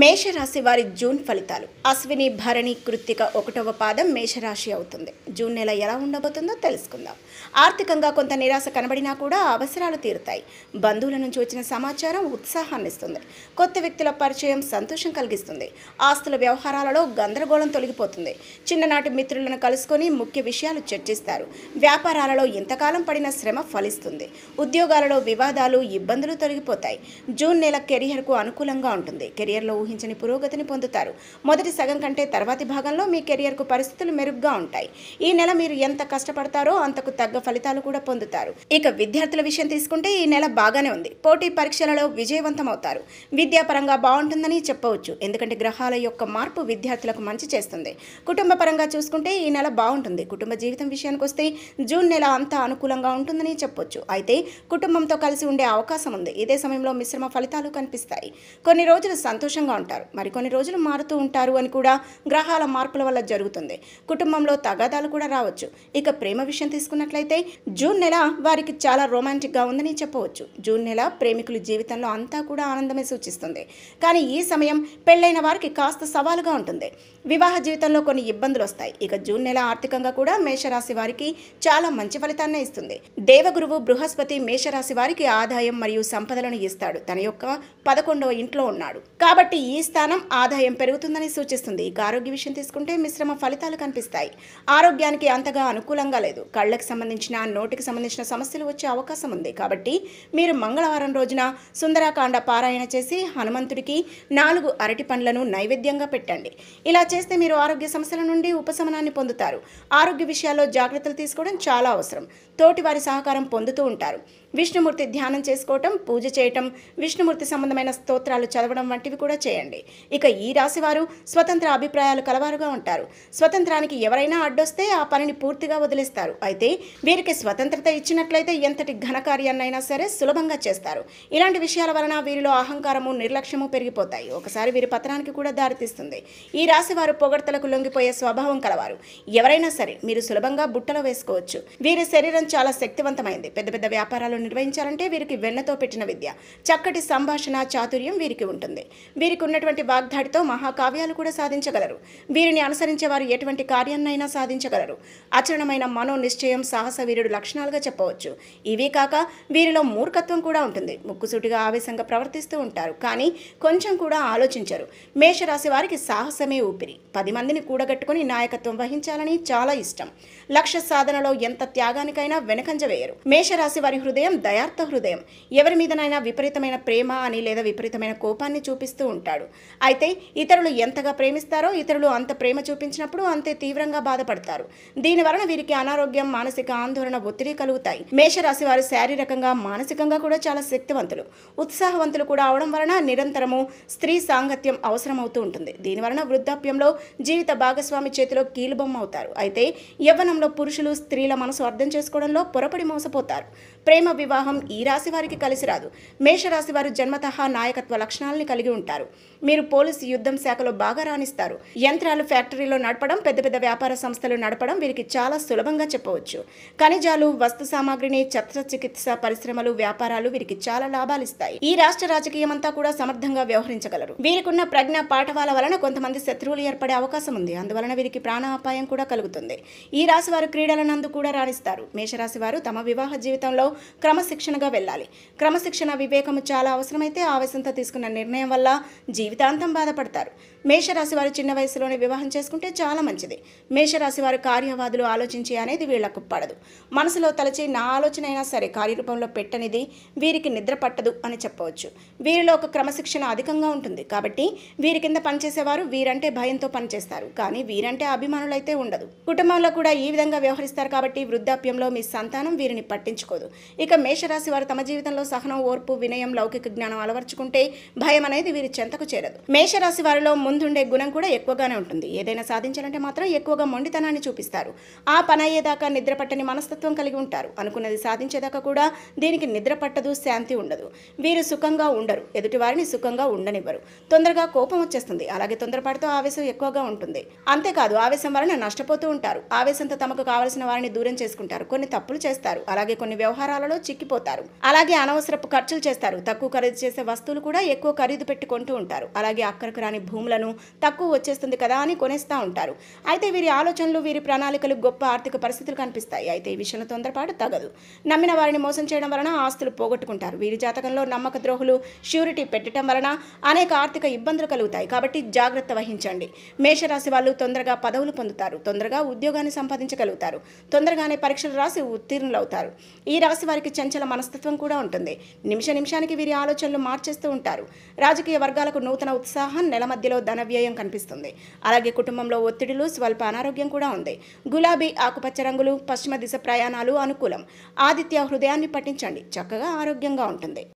మేషరాశి వారి జూన్ ఫలితాలు అశ్విని భరణి కృత్తిక ఒకటవ పాదం మేషరాశి అవుతుంది జూన్ నెల ఎలా ఉండబోతుందో తెలుసుకుందాం ఆర్థికంగా కొంత నిరాశ కనబడినా కూడా అవసరాలు తీరుతాయి బంధువుల నుంచి వచ్చిన సమాచారం ఉత్సాహాన్ని ఇస్తుంది కొత్త వ్యక్తుల పరిచయం సంతోషం కలిగిస్తుంది ఆస్తుల వ్యవహారాలలో గందరగోళం తొలగిపోతుంది చిన్ననాటి మిత్రులను కలుసుకొని ముఖ్య విషయాలు చర్చిస్తారు వ్యాపారాలలో ఇంతకాలం పడిన శ్రమ ఫలిస్తుంది ఉద్యోగాలలో వివాదాలు ఇబ్బందులు తొలగిపోతాయి జూన్ నెల కెరియర్కు అనుకూలంగా ఉంటుంది కెరియర్లో ఊహించని పురోగతిని పొందుతారు మొదటి సగం కంటే తర్వాతి భాగంలో మీ కెరియర్కు పరిస్థితులు మెరుగ్గా ఉంటాయి ఈ నెల మీరు ఎంత కష్టపడతారో అంతకు తగ్గ ఫలితాలు కూడా పొందుతారు ఇక విద్యార్థుల విషయం తీసుకుంటే ఈ నెల బాగానే ఉంది పోటీ పరీక్షలలో విజయవంతమవుతారు విద్యాపరంగా బాగుంటుందని చెప్పవచ్చు ఎందుకంటే గ్రహాల యొక్క మార్పు విద్యార్థులకు మంచి చేస్తుంది కుటుంబ పరంగా చూసుకుంటే ఈ నెల బాగుంటుంది కుటుంబ జీవితం విషయానికి వస్తే జూన్ నెల అంతా అనుకూలంగా ఉంటుందని చెప్పొచ్చు అయితే కుటుంబంతో కలిసి ఉండే అవకాశం ఉంది ఇదే సమయంలో మిశ్రమ ఫలితాలు కనిపిస్తాయి కొన్ని రోజులు సంతోషంగా ఉంటారు మరికొన్ని రోజులు మారుతూ ఉంటారు అని కూడా గ్రహాల మార్పుల వల్ల జరుగుతుంది కుటుంబంలో తగాదాలు కూడా రావచ్చు ఇక ప్రేమ విషయం తీసుకున్నట్లయితే జూన్ నెల వారికి చాలా రొమాంటిక్గా ఉందని చెప్పవచ్చు జూన్ నెల ప్రేమికులు జీవితంలో అంతా కూడా ఆనందమే సూచిస్తుంది కానీ ఈ సమయం పెళ్ళైన వారికి కాస్త సవాలుగా ఉంటుంది వివాహ జీవితంలో కొన్ని ఇబ్బందులు వస్తాయి ఇక జూన్ నెల ఆర్థికంగా కూడా మేషరాశి వారికి చాలా మంచి ఫలితాన్ని ఇస్తుంది దేవగురువు బృహస్పతి మేషరాశి వారికి ఆదాయం మరియు సంపదలను ఇస్తాడు తన యొక్క పదకొండవ ఇంట్లో ఉన్నాడు కాబట్టి ఈ స్థానం ఆదాయం పెరుగుతుందని సూచిస్తుంది ఇక ఆరోగ్య విషయం తీసుకుంటే మిశ్రమ ఫలితాలు కనిపిస్తాయి ఆరోగ్యానికి అంతగా అనుకూలంగా లేదు కళ్ళకు సంబంధించిన నోటికి సంబంధించిన సమస్యలు వచ్చే అవకాశం ఉంది కాబట్టి మీరు మంగళవారం రోజున సుందరాకాండ పారాయణ చేసి హనుమంతుడికి నాలుగు అరటి పండ్లను నైవేద్యంగా పెట్టండి ఇలా చేస్తే మీరు ఆరోగ్య సమస్యల నుండి ఉపశమనాన్ని పొందుతారు ఆరోగ్య విషయాల్లో జాగ్రత్తలు తీసుకోవడం చాలా అవసరం తోటి వారి సహకారం పొందుతూ ఉంటారు విష్ణుమూర్తి ధ్యానం చేసుకోవటం పూజ చేయటం విష్ణుమూర్తి సంబంధమైన స్తోత్రాలు చదవడం వంటివి కూడా చేయండి ఇక ఈ రాశివారు స్వతంత్ర అభిప్రాయాలు కలవారుగా ఉంటారు స్వతంత్రానికి ఎవరైనా అడ్డొస్తే ఆ పనిని పూర్తిగా వదిలేస్తారు అయితే వీరికి స్వతంత్రత ఇచ్చినట్లయితే ఎంతటి ఘనకార్యాన్నైనా సరే సులభంగా చేస్తారు ఇలాంటి విషయాల వలన వీరిలో అహంకారము నిర్లక్ష్యము పెరిగిపోతాయి ఒకసారి వీరి పతనానికి కూడా దారితీస్తుంది ఈ రాశి వారు పొగడ్తలకు లొంగిపోయే స్వభావం కలవారు ఎవరైనా సరే మీరు సులభంగా బుట్టలో వేసుకోవచ్చు వీరి శరీరం చాలా శక్తివంతమైంది పెద్ద పెద్ద వ్యాపారాలు నిర్వహించాలంటే వీరికి వెన్నతో పెట్టిన విద్య చక్కటి సంభాషణ చాతుర్యం వీరికి ఉంటుంది వీరికి ఉన్నటువంటి వాగ్దాడితో మహాకావ్యాలు కూడా సాధించగలరు వీరిని అనుసరించే వారు ఎటువంటి కార్యాన్నైనా సాధించగలరు అచరణమైన మనోనిశ్చయం సాహస వీరుడు లక్షణాలుగా చెప్పవచ్చు ఇవే కాక వీరిలో మూర్ఖత్వం కూడా ఉంటుంది ముక్కుసూటిగా ఆవేశంగా ప్రవర్తిస్తూ ఉంటారు కానీ కొంచెం కూడా ఆలోచించరు మేషరాశి వారికి సాహసమే ఊపిరి పది మందిని కూడగట్టుకుని నాయకత్వం వహించాలని చాలా ఇష్టం లక్ష్య సాధనలో ఎంత త్యాగానికైనా వెనకంజ వేయరు మేషరాశి వారి హృదయం హృదయం దయార్థ హృదయం ఎవరి మీదనైనా విపరీతమైన ప్రేమ అని లేదా విపరీతమైన కోపాన్ని చూపిస్తూ ఉంటాడు అయితే ఇతరులు ఎంతగా ప్రేమిస్తారో ఇతరులు అంత ప్రేమ చూపించినప్పుడు అంతే తీవ్రంగా బాధపడతారు దీని వలన వీరికి అనారోగ్యం మానసిక ఆందోళన ఒత్తిడి కలుగుతాయి మేషరాశి వారు శారీరకంగా మానసికంగా కూడా చాలా శక్తివంతులు ఉత్సాహవంతులు కూడా అవడం వలన నిరంతరము స్త్రీ సాంగత్యం అవసరమవుతూ ఉంటుంది దీని వలన వృద్ధాప్యంలో జీవిత భాగస్వామి చేతిలో కీలుబొమ్మ అవుతారు అయితే యవ్వనంలో పురుషులు స్త్రీల మనసు అర్థం చేసుకోవడంలో పొరపడి మోసపోతారు ప్రేమ వివాహం ఈ రాశి వారికి కలిసి రాదు మేషరాశి వారు జన్మతహా నాయకత్వ లక్షణాలని కలిగి ఉంటారు మీరు పోలీసు యుద్ధం శాఖలో బాగా రాణిస్తారు యంత్రాలు ఫ్యాక్టరీలో నడపడం పెద్ద పెద్ద వ్యాపార సంస్థలు నడపడం వీరికి చాలా సులభంగా చెప్పవచ్చు ఖనిజాలు వస్తు సామాగ్రిని చికిత్స పరిశ్రమలు వ్యాపారాలు వీరికి చాలా లాభాలిస్తాయి ఈ రాష్ట్ర రాజకీయం అంతా కూడా సమర్థంగా వ్యవహరించగలరు వీరికున్న ప్రజ్ఞ పాఠవాల వలన కొంతమంది శత్రువులు ఏర్పడే అవకాశం ఉంది అందువలన వీరికి ప్రాణ అపాయం కూడా కలుగుతుంది ఈ రాశి వారు క్రీడల నందు కూడా రాణిస్తారు మేషరాశి వారు తమ వివాహ జీవితంలో క్రమశిక్షణగా వెళ్ళాలి క్రమశిక్షణ వివేకము చాలా అవసరమైతే ఆవేశంతో తీసుకున్న నిర్ణయం వల్ల జీవితాంతం బాధపడతారు మేషరాశి వారు చిన్న వయసులోనే వివాహం చేసుకుంటే చాలా మంచిది మేషరాశి వారు కార్యవాదులు ఆలోచించి అనేది వీళ్లకు పడదు మనసులో తలచి నా ఆలోచన అయినా సరే కార్యరూపంలో పెట్టనిది వీరికి నిద్ర పట్టదు అని చెప్పవచ్చు వీరిలో ఒక క్రమశిక్షణ అధికంగా ఉంటుంది కాబట్టి వీరి కింద పనిచేసేవారు వీరంటే భయంతో పనిచేస్తారు కానీ వీరంటే అభిమానులైతే ఉండదు కుటుంబంలో కూడా ఈ విధంగా వ్యవహరిస్తారు కాబట్టి వృద్ధాప్యంలో మీ సంతానం వీరిని పట్టించుకోదు ఇక మేషరాశి వారు తమ జీవితంలో సహనం ఓర్పు వినయం లౌకిక జ్ఞానం అలవర్చుకుంటే భయం అనేది వీరి చెంతకు చేరదు మేషరాశి వారిలో ముందుండే గుణం కూడా ఎక్కువగానే ఉంటుంది ఏదైనా సాధించాలంటే మాత్రం ఎక్కువగా మొండితనాన్ని చూపిస్తారు ఆ పని అయ్యేదాకా నిద్ర మనస్తత్వం కలిగి ఉంటారు అనుకున్నది సాధించేదాకా కూడా దీనికి నిద్ర శాంతి ఉండదు వీరు సుఖంగా ఉండరు ఎదుటి వారిని సుఖంగా ఉండనివ్వరు తొందరగా కోపం వచ్చేస్తుంది అలాగే తొందరపాటుతో ఆవేశం ఎక్కువగా ఉంటుంది అంతేకాదు ఆవేశం వలన నష్టపోతూ ఉంటారు ఆవేశంతో తమకు కావలసిన వారిని దూరం చేసుకుంటారు కొన్ని తప్పులు చేస్తారు అలాగే కొన్ని వ్యవహారాలలో చిక్కిపోతారు అలాగే అనవసరపు ఖర్చులు చేస్తారు తక్కువ ఖరీదు చేసే వస్తువులు కూడా ఎక్కువ ఖరీదు పెట్టుకుంటూ ఉంటారు అలాగే అక్కడికి రాని భూములను తక్కువ వచ్చేస్తుంది కదా అని కొనేస్తూ ఉంటారు అయితే వీరి ఆలోచనలు వీరి ప్రణాళికలు గొప్ప ఆర్థిక పరిస్థితులు కనిపిస్తాయి అయితే ఈ విషయంలో తొందరపాటు తగదు నమ్మిన వారిని మోసం చేయడం వలన ఆస్తులు పోగొట్టుకుంటారు వీరి జాతకంలో నమ్మక ద్రోహులు ష్యూరిటీ పెట్టడం వలన అనేక ఆర్థిక ఇబ్బందులు కలుగుతాయి కాబట్టి జాగ్రత్త వహించండి మేషరాశి వాళ్ళు తొందరగా పదవులు పొందుతారు తొందరగా ఉద్యోగాన్ని సంపాదించగలుగుతారు తొందరగానే పరీక్షలు రాసి ఉత్తీర్ణులవుతారు ఈ రాశి వారికి చంచల మనస్తత్వం కూడా ఉంటుంది నిమిష నిమిషానికి వీరి ఆలోచనలు మార్చేస్తూ ఉంటారు రాజకీయ వర్గాలకు నూతన ఉత్సాహం నెల మధ్యలో ధన వ్యయం కనిపిస్తుంది అలాగే కుటుంబంలో ఒత్తిడిలు స్వల్ప అనారోగ్యం కూడా ఉంది గులాబీ ఆకుపచ్చ రంగులు పశ్చిమ దిశ ప్రయాణాలు అనుకూలం ఆదిత్య హృదయాన్ని పట్టించండి చక్కగా ఆరోగ్యంగా ఉంటుంది